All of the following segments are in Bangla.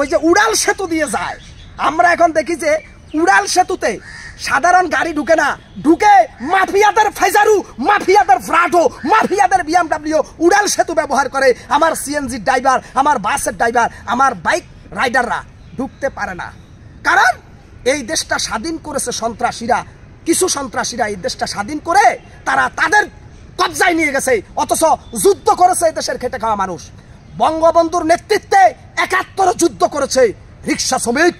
ওই যে উড়াল সেতু দিয়ে যায় আমরা এখন দেখি যে উড়াল সেতুতে সাধারণ গাড়ি ঢুকে না ঢুকে মাফিয়াদের ফেজারু মাফিয়াদের ফ্রাটো মাফিয়াদের বিএমডাব্লিউ উড়াল সেতু ব্যবহার করে আমার সিএনজি ড্রাইভার আমার বাসের ড্রাইভার আমার বাইক রাইডাররা ঢুকতে পারে না কারণ এই দেশটা স্বাধীন করেছে সন্ত্রাসীরা কিছু সন্ত্রাসীরা এই দেশটা স্বাধীন করে তারা তাদের কবজায় নিয়ে গেছে অথচ যুদ্ধ করেছে এই দেশের খেটে খাওয়া মানুষ বঙ্গবন্ধুর নেতৃত্বে একাত্তর যুদ্ধ করেছে রিক্সা শ্রমিক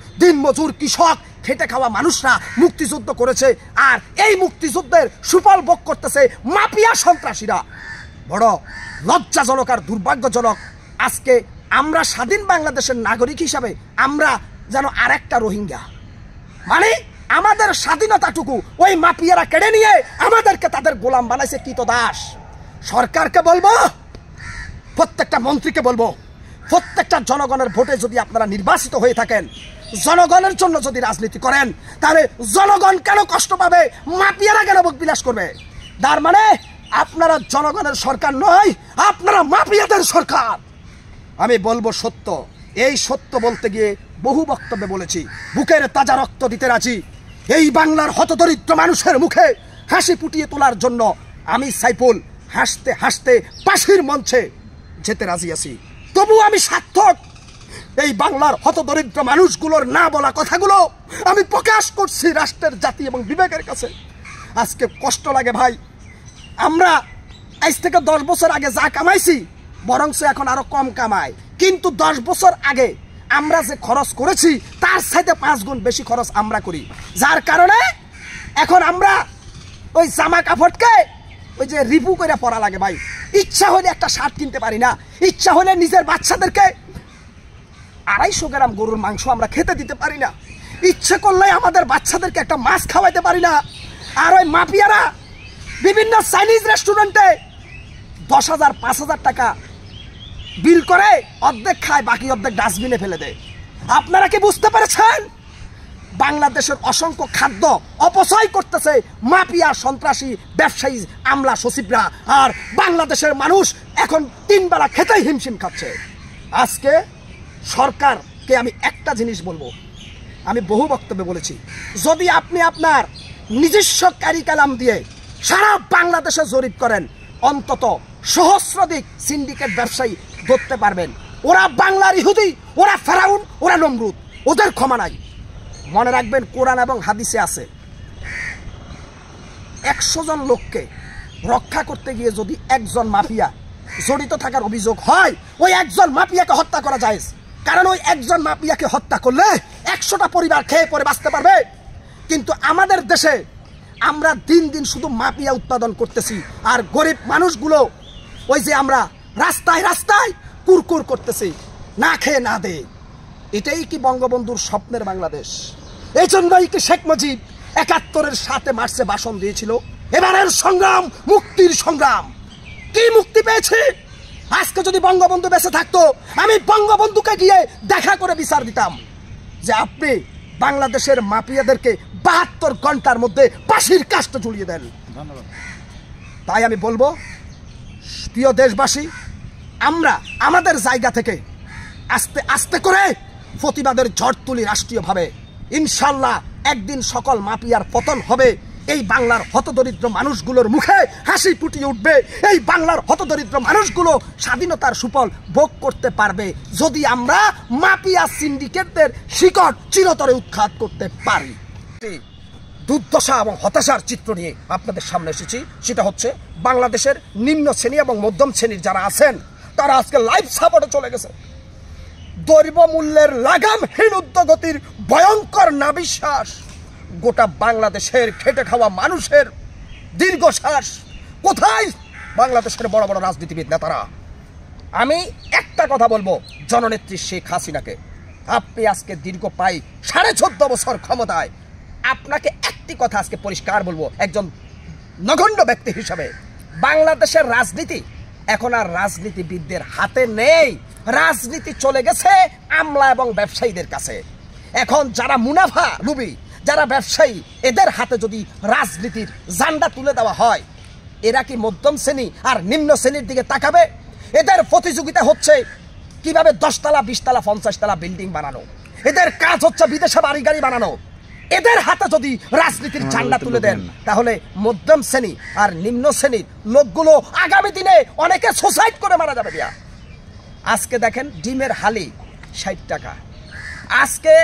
মজুর কৃষক খেটে খাওয়া মানুষরা মুক্তিযুদ্ধ করেছে আর এই মুক্তিযুদ্ধের সুফল ভোগ করতেছে মাফিয়া সন্ত্রাসীরা বড় লজ্জাজনক আর দুর্ভাগ্যজনক আজকে আমরা স্বাধীন বাংলাদেশের নাগরিক হিসাবে আমরা যেন আর একটা রোহিঙ্গা মানে আমাদের স্বাধীনতাটুকু ওই মাপিয়ারা কেড়ে নিয়ে আমাদেরকে তাদের গোলাম বানাইছে দাস সরকারকে বলবো প্রত্যেকটা মন্ত্রীকে বলবো প্রত্যেকটা জনগণের ভোটে যদি আপনারা নির্বাচিত হয়ে থাকেন জনগণের জন্য যদি রাজনীতি করেন তাহলে জনগণ কেন কষ্ট পাবে মাফিয়ারা কেন বিলাস করবে তার মানে আপনারা জনগণের সরকার নয় আপনারা মাফিয়াদের সরকার আমি বলবো সত্য এই সত্য বলতে গিয়ে বহু বক্তব্যে বলেছি বুকের তাজা রক্ত দিতে রাজি এই বাংলার হতদরিদ্র মানুষের মুখে হাসি ফুটিয়ে তোলার জন্য আমি সাইফুল হাসতে হাসতে পাশির মঞ্চে যেতে রাজি আছি তবু আমি সার্থক এই বাংলার হতদরিদ্র মানুষগুলোর না বলা কথাগুলো আমি প্রকাশ করছি রাষ্ট্রের জাতি এবং বিবেকের কাছে আজকে কষ্ট লাগে ভাই আমরা আজ থেকে দশ বছর আগে যা কামাইছি সে এখন আরও কম কামায় কিন্তু দশ বছর আগে আমরা যে খরচ করেছি তার সাথে পাঁচ গুণ বেশি খরচ আমরা করি যার কারণে এখন আমরা ওই জামা কাপড়কে ওই যে রিপু করে পড়া লাগে ভাই ইচ্ছা হলে একটা শার্ট কিনতে পারি না ইচ্ছা হলে নিজের বাচ্চাদেরকে আড়াইশো গ্রাম গরুর মাংস আমরা খেতে দিতে পারি না ইচ্ছে করলে আমাদের বাচ্চাদেরকে একটা মাছ খাওয়াইতে পারি না আর ওই মাফিয়ারা বিভিন্ন চাইনিজ রেস্টুরেন্টে দশ হাজার পাঁচ হাজার টাকা বিল করে অর্ধেক খায় বাকি অর্ধেক ডাস্টবিনে ফেলে দেয় আপনারা কি বুঝতে পেরেছেন বাংলাদেশের অসংখ্য খাদ্য অপচয় করতেছে মাফিয়া সন্ত্রাসী ব্যবসায়ী আমলা সচিবরা আর বাংলাদেশের মানুষ এখন তিনবেলা খেতেই হিমশিম খাচ্ছে আজকে সরকারকে আমি একটা জিনিস বলবো আমি বহু বক্তব্যে বলেছি যদি আপনি আপনার নিজস্ব ক্যারিকালাম দিয়ে সারা বাংলাদেশে জরিপ করেন অন্তত সহস্রাধিক সিন্ডিকেট ব্যবসায়ী ধরতে পারবেন ওরা বাংলার ইহুদি ওরা ফেরাউন ওরা নমরুদ ওদের ক্ষমা নাই মনে রাখবেন কোরআন এবং হাদিসে আছে একশো জন লোককে রক্ষা করতে গিয়ে যদি একজন মাফিয়া জড়িত থাকার অভিযোগ হয় ওই একজন মাফিয়াকে হত্যা করা যায় কারণ ওই একজন মাফিয়াকে হত্যা করলে একশোটা পরিবার খেয়ে পরে বাঁচতে পারবে কিন্তু আমাদের দেশে আমরা দিন দিন শুধু মাফিয়া উৎপাদন করতেছি আর গরিব মানুষগুলো ওই যে আমরা রাস্তায় রাস্তায় কুরকুর করতেছি না খেয়ে না দেয় এটাই কি বঙ্গবন্ধুর স্বপ্নের বাংলাদেশ এই জন্যই কি শেখ মুজিব একাত্তরের সাথে মার্চে ভাষণ দিয়েছিল এবারের সংগ্রাম মুক্তির সংগ্রাম কি মুক্তি পেয়েছে আজকে যদি বঙ্গবন্ধু বেঁচে থাকতো আমি বঙ্গবন্ধুকে গিয়ে দেখা করে বিচার দিতাম যে আপনি বাংলাদেশের মাফিয়াদেরকে বাহাত্তর ঘন্টার মধ্যে পাশির কাষ্ট জুড়িয়ে দেন তাই আমি বলবো প্রিয় দেশবাসী আমরা আমাদের জায়গা থেকে আস্তে আস্তে করে প্রতিবাদের ঝড় তুলি রাষ্ট্রীয়ভাবে ইনশাল্লাহ একদিন সকল মাপিয়ার পতন হবে এই বাংলার হতদরিদ্র মানুষগুলোর মুখে হাসি ফুটিয়ে উঠবে এই বাংলার হতদরিদ্র মানুষগুলো স্বাধীনতার সুফল ভোগ করতে পারবে যদি আমরা মাপিয়া সিন্ডিকেটদের শিকট চিরতরে উৎখাত করতে পারি দুর্দশা এবং হতাশার চিত্র নিয়ে আপনাদের সামনে এসেছি সেটা হচ্ছে বাংলাদেশের নিম্ন শ্রেণী এবং মধ্যম শ্রেণীর যারা আছেন তারা আজকে লাইফ সাপোর্টে চলে গেছে দ্রব্যমূল্যের লাগামহীন উদ্যোগতির ভয়ঙ্কর নাবিশ্বাস গোটা বাংলাদেশের খেটে খাওয়া মানুষের দীর্ঘশ্বাস কোথায় বাংলাদেশের বড় বড় রাজনীতিবিদ নেতারা আমি একটা কথা বলবো জননেত্রী শেখ হাসিনাকে আপনি আজকে দীর্ঘ পাই সাড়ে চোদ্দ বছর ক্ষমতায় আপনাকে একটি কথা আজকে পরিষ্কার বলবো একজন নগণ্য ব্যক্তি হিসাবে বাংলাদেশের রাজনীতি এখন আর রাজনীতিবিদদের হাতে নেই রাজনীতি চলে গেছে আমলা এবং ব্যবসায়ীদের কাছে এখন যারা মুনাফা লুবি যারা ব্যবসায়ী এদের হাতে যদি রাজনীতির জান্ডা তুলে দেওয়া হয় এরা কি মধ্যম শ্রেণী আর নিম্ন শ্রেণীর দিকে তাকাবে এদের প্রতিযোগিতা হচ্ছে কিভাবে দশতলা বিশতলা পঞ্চাশতলা বিল্ডিং বানানো এদের কাজ হচ্ছে বিদেশে বাড়ি গাড়ি বানানো এদের হাতে যদি রাজনীতির হ্যাঁ, ঝান্ডা তুলে দেন তাহলে মধ্যম শ্রেণী আর নিম্ন শ্রেণীর লোকগুলো আগামী দিনে অনেকে সুসাইড করে মারা যাবে দিয়া আজকে দেখেন ডিমের হালি ষাট টাকা আজকে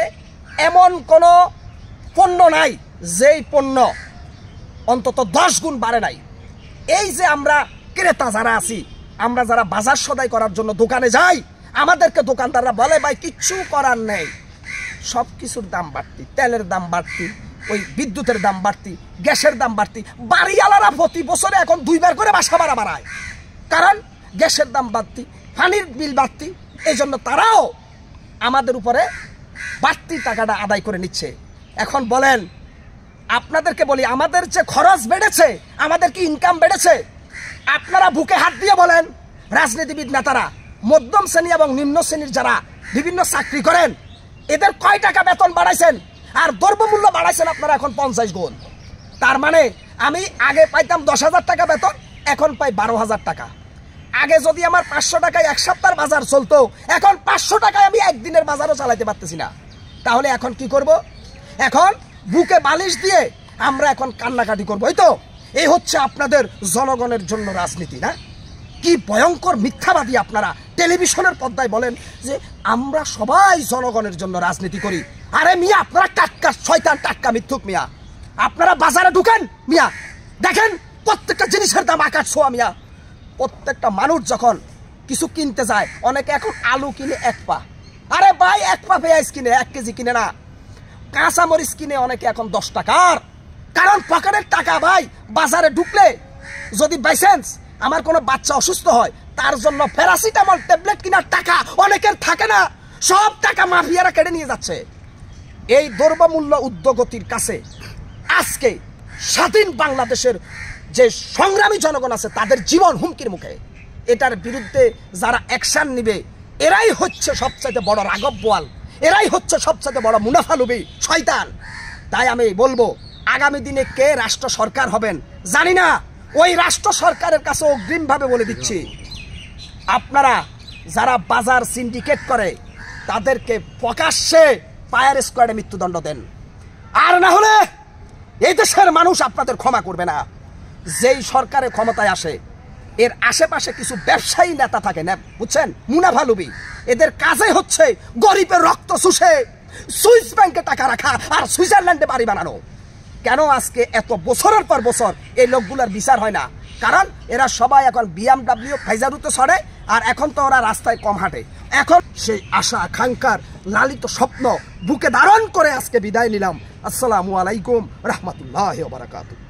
এমন কোনো পণ্য নাই যেই পণ্য অন্তত দশ গুণ বাড়ে নাই এই যে আমরা ক্রেতা যারা আছি আমরা যারা বাজার সদাই করার জন্য দোকানে যাই আমাদেরকে দোকানদাররা বলে ভাই কিচ্ছু করার নেই সব কিছুর দাম বাড়তি তেলের দাম বাড়তি ওই বিদ্যুতের দাম বাড়তি গ্যাসের দাম বাড়তি বাড়িওয়ালারা প্রতি বছরে এখন দুইবার করে বাসা ভাড়া বাড়ায় কারণ গ্যাসের দাম বাড়তি পানির বিল বাড়তি এই জন্য তারাও আমাদের উপরে বাড়তি টাকাটা আদায় করে নিচ্ছে এখন বলেন আপনাদেরকে বলি আমাদের যে খরচ বেড়েছে আমাদের কি ইনকাম বেড়েছে আপনারা বুকে হাত দিয়ে বলেন রাজনীতিবিদ নেতারা মধ্যম শ্রেণী এবং নিম্ন শ্রেণীর যারা বিভিন্ন চাকরি করেন এদের কয় টাকা বেতন বাড়াইছেন আর দ্রব্যমূল্য বাড়াইছেন আপনারা এখন পঞ্চাশ গুণ তার মানে আমি আগে পাইতাম দশ হাজার টাকা বেতন এখন পাই বারো হাজার টাকা আগে যদি আমার পাঁচশো টাকায় এক সপ্তাহের বাজার চলতো এখন পাঁচশো টাকায় আমি একদিনের বাজারও চালাইতে পারতেছি না তাহলে এখন কি করব। এখন বুকে বালিশ দিয়ে আমরা এখন কান্নাকাটি করবো তো এই হচ্ছে আপনাদের জনগণের জন্য রাজনীতি না কি ভয়ঙ্কর মিথ্যাবাদী আপনারা টেলিভিশনের পর্দায় বলেন যে আমরা সবাই জনগণের জন্য রাজনীতি করি আরে মিয়া আপনারা টাটকা শয়তান টাটকা মিথ্যুক মিয়া আপনারা বাজারে ঢুকেন মিয়া দেখেন প্রত্যেকটা জিনিসের দাম আকাশ ছোয়া মিয়া প্রত্যেকটা মানুষ যখন কিছু কিনতে যায় অনেকে এখন আলু কিনে এক পা আরে ভাই এক পা পেঁয়াজ কিনে এক কেজি কিনে না কাঁচামরিচ কিনে অনেকে এখন দশ টাকার কারণ পকেটের টাকা ভাই বাজারে ঢুকলে যদি বাইসেন্স আমার কোনো বাচ্চা অসুস্থ হয় তার জন্য প্যারাসিটামল ট্যাবলেট কেনার টাকা অনেকের থাকে না সব টাকা মাফিয়ারা কেড়ে নিয়ে যাচ্ছে এই দ্রব্যমূল্য উদ্যোগতির কাছে আজকে স্বাধীন বাংলাদেশের যে সংগ্রামী জনগণ আছে তাদের জীবন হুমকির মুখে এটার বিরুদ্ধে যারা অ্যাকশান নিবে এরাই হচ্ছে সবচাইতে বড় রাগব বোয়াল এরাই হচ্ছে সবচাইতে বড় মুনাফালুবি শয়তান তাই আমি বলবো আগামী দিনে কে রাষ্ট্র সরকার হবেন জানি না ওই রাষ্ট্র সরকারের কাছে অগ্রিমভাবে বলে দিচ্ছি আপনারা যারা বাজার সিন্ডিকেট করে তাদেরকে প্রকাশ্যে ফায়ার স্কোয়াডে মৃত্যুদণ্ড দেন আর না হলে এই দেশের মানুষ আপনাদের ক্ষমা করবে না যেই সরকারে ক্ষমতায় আসে এর আশেপাশে কিছু ব্যবসায়ী নেতা থাকে না বুঝছেন মুনাফালুবি এদের কাজে হচ্ছে গরিবের রক্ত শুষে সুইস ব্যাংকে টাকা রাখা আর সুইজারল্যান্ডে বাড়ি বানানো কেন আজকে এত বছরের পর বছর এই লোকগুলোর বিচার হয় না কারণ এরা সবাই এখন বিএমডাব্লিউ ফাইজারুতে সরে আর এখন তো ওরা রাস্তায় কম হাঁটে এখন সেই আশা আকাঙ্ক্ষার লালিত স্বপ্ন বুকে ধারণ করে আজকে বিদায় নিলাম আসসালামু আলাইকুম রহমতুল্লাহ বারাকাতু